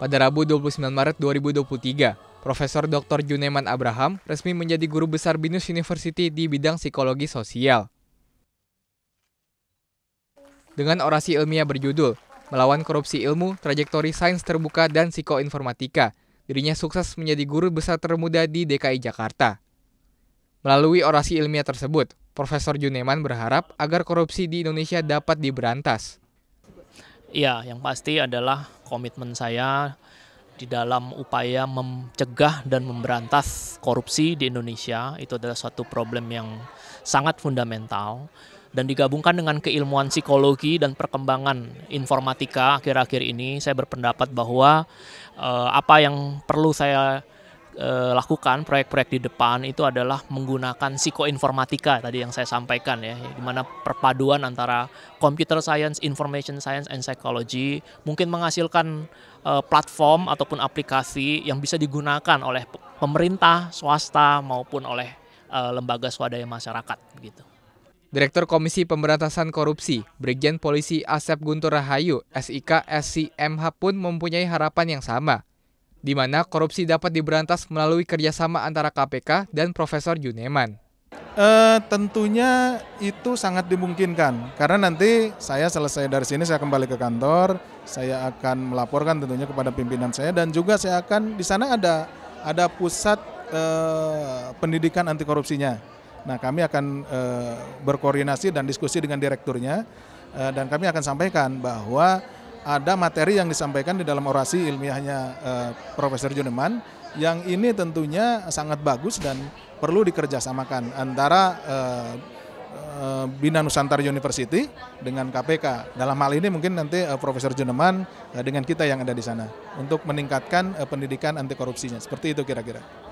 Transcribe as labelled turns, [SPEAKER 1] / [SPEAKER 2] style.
[SPEAKER 1] Pada Rabu 29 Maret 2023, Profesor Dr. Juneman Abraham resmi menjadi guru besar BINUS University di bidang psikologi sosial. Dengan orasi ilmiah berjudul Melawan Korupsi Ilmu, Trajektori Sains Terbuka dan Psikoinformatika, dirinya sukses menjadi guru besar termuda di DKI Jakarta. Melalui orasi ilmiah tersebut, Profesor Juneman berharap agar korupsi di Indonesia dapat diberantas.
[SPEAKER 2] Iya, yang pasti adalah komitmen saya di dalam upaya mencegah dan memberantas korupsi di Indonesia. Itu adalah suatu problem yang sangat fundamental dan digabungkan dengan keilmuan psikologi dan perkembangan informatika akhir-akhir ini saya berpendapat bahwa eh, apa yang perlu saya e, lakukan proyek-proyek di depan itu adalah menggunakan psikoinformatika tadi yang saya sampaikan ya, ya di mana perpaduan antara computer science, information science, and psychology mungkin menghasilkan e, platform ataupun aplikasi yang bisa digunakan oleh pemerintah, swasta maupun oleh
[SPEAKER 1] e, lembaga swadaya masyarakat begitu. Direktur Komisi Pemberantasan Korupsi, Brigjen Polisi Asep Guntur Rahayu, SIK SCMH pun mempunyai harapan yang sama di mana korupsi dapat diberantas melalui kerjasama antara
[SPEAKER 3] KPK
[SPEAKER 1] dan Profesor Juneman.
[SPEAKER 3] E, eh, tentunya itu sangat dimungkinkan karena nanti saya selesai dari sini saya kembali ke kantor, saya akan melaporkan tentunya kepada pimpinan saya dan juga saya akan di sana ada ada pusat e, pendidikan anti korupsinya. Nah kami akan e, berkoordinasi dan diskusi dengan direkturnya e, dan kami akan sampaikan bahwa ada materi yang disampaikan di dalam orasi ilmiahnya uh, Profesor Juneman yang ini tentunya sangat bagus dan perlu dikerjasamakan antara uh, Bina Nusantara University dengan KPK. Dalam hal ini mungkin nanti uh, Profesor Juneman uh, dengan kita yang ada di sana untuk meningkatkan uh, pendidikan anti korupsinya. Seperti itu kira-kira.